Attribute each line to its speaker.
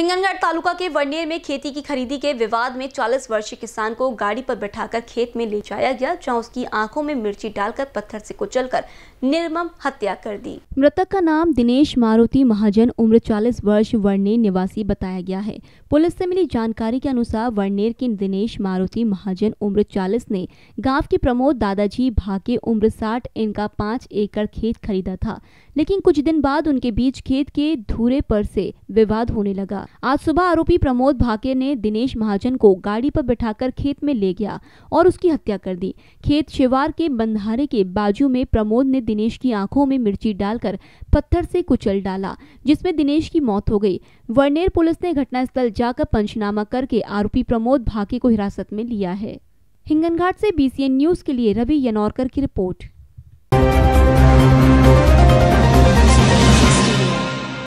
Speaker 1: हिंगनगढ़ तालुका के वर्नियर में खेती की खरीदी के विवाद में 40 वर्षीय किसान को गाड़ी पर बैठाकर खेत में ले जाया गया जहां उसकी आंखों में मिर्ची डालकर पत्थर से कुचलकर निर्मम हत्या कर दी मृतक का नाम दिनेश मारुति महाजन उम्र 40 वर्ष वर्णेर निवासी बताया गया है पुलिस से मिली जानकारी के अनुसार वर्णेर के दिनेश मारुति महाजन उम्र चालीस ने गाँव के प्रमोद दादाजी भाके उम्र साठ इनका पाँच एकड़ खेत खरीदा था लेकिन कुछ दिन बाद उनके बीच खेत के धूरे पर से विवाद होने लगा आज सुबह आरोपी प्रमोद भाके ने दिनेश महाजन को गाड़ी पर बैठाकर खेत में ले गया और उसकी हत्या कर दी खेत शिवार के बंधारे के बाजू में प्रमोद ने दिनेश की आंखों में मिर्ची डालकर पत्थर से कुचल डाला जिसमें दिनेश की मौत हो गई वर्नेर पुलिस ने घटनास्थल जाकर पंचनामा करके आरोपी प्रमोद भाके को हिरासत में लिया है हिंगनघाट से बीसीएन न्यूज के लिए रवि यनौरकर की रिपोर्ट